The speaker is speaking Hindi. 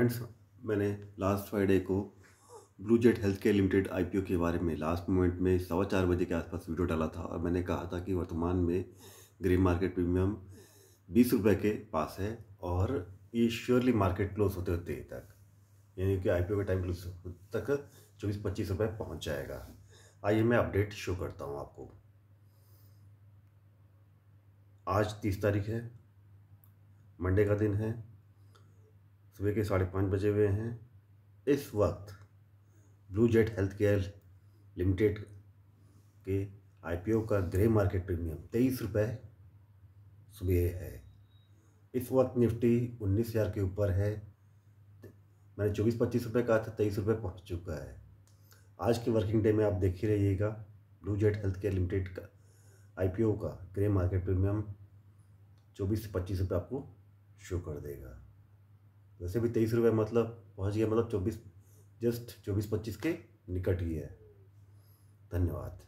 फ्रेंड्स मैंने लास्ट फ्राइडे को Blue Jet Health Care Limited आई के बारे में लास्ट मोमेंट में सवा चार बजे के आसपास वीडियो डाला था और मैंने कहा था कि वर्तमान में ग्रे मार्केट प्रीमियम बीस रुपये के पास है और ये श्योरली मार्केट क्लोज होते होते तक यानी कि आई के टाइम क्लोज तक चौबीस पच्चीस रुपये पहुँच जाएगा आइए मैं अपडेट शो करता हूँ आपको आज तीस तारीख है मंडे का दिन है सुबह के साढ़े पाँच बजे हुए हैं इस वक्त Blue Jet Health Care Limited के आईपीओ का ग्रे मार्केट प्रीमियम तेईस रुपये सुबह है इस वक्त निफ्टी उन्नीस हज़ार के ऊपर है मैंने चौबीस पच्चीस रुपये कहा था तेईस रुपये पहुँच चुका है आज के वर्किंग डे में आप देख ही रहिएगा Blue Jet Health Care Limited का आईपीओ का ग्रे मार्केट प्रीमियम चौबीस से पच्चीस रुपये आपको शो कर देगा वैसे भी तेईस रुपये मतलब पहुँच गया मतलब चौबीस जस्ट चौबीस पच्चीस के निकट ही है धन्यवाद